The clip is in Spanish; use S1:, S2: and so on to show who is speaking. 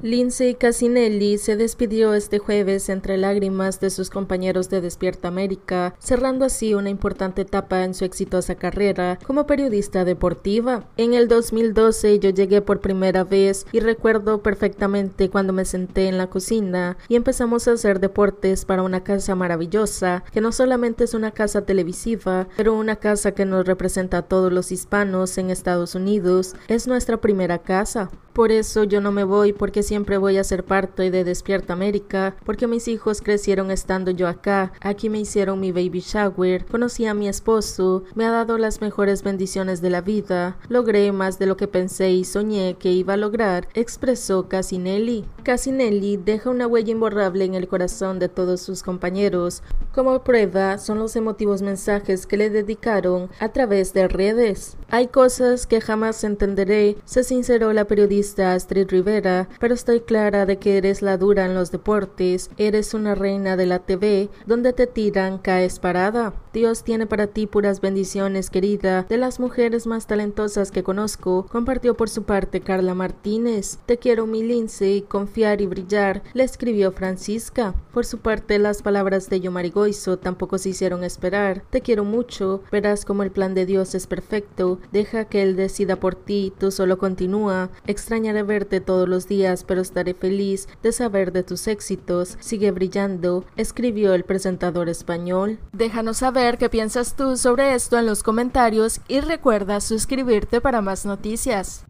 S1: Lindsay Casinelli se despidió este jueves entre lágrimas de sus compañeros de Despierta América, cerrando así una importante etapa en su exitosa carrera como periodista deportiva. En el 2012 yo llegué por primera vez y recuerdo perfectamente cuando me senté en la cocina y empezamos a hacer deportes para una casa maravillosa, que no solamente es una casa televisiva, pero una casa que nos representa a todos los hispanos en Estados Unidos. Es nuestra primera casa. Por eso yo no me voy porque siempre voy a ser parte de Despierta América, porque mis hijos crecieron estando yo acá, aquí me hicieron mi baby shower, conocí a mi esposo, me ha dado las mejores bendiciones de la vida, logré más de lo que pensé y soñé que iba a lograr, expresó Casinelli. Casinelli deja una huella imborrable en el corazón de todos sus compañeros. Como prueba son los emotivos mensajes que le dedicaron a través de redes. Hay cosas que jamás entenderé, se sinceró la periodista Astrid Rivera, pero estoy clara de que eres la dura en los deportes, eres una reina de la TV, donde te tiran caes parada. Dios tiene para ti puras bendiciones, querida, de las mujeres más talentosas que conozco, compartió por su parte Carla Martínez. Te quiero mi Lince y confío y brillar, le escribió Francisca. Por su parte, las palabras de Goizo tampoco se hicieron esperar. Te quiero mucho, verás como el plan de Dios es perfecto, deja que Él decida por ti, tú solo continúa. Extrañaré verte todos los días, pero estaré feliz de saber de tus éxitos. Sigue brillando, escribió el presentador español. Déjanos saber qué piensas tú sobre esto en los comentarios y recuerda suscribirte para más noticias.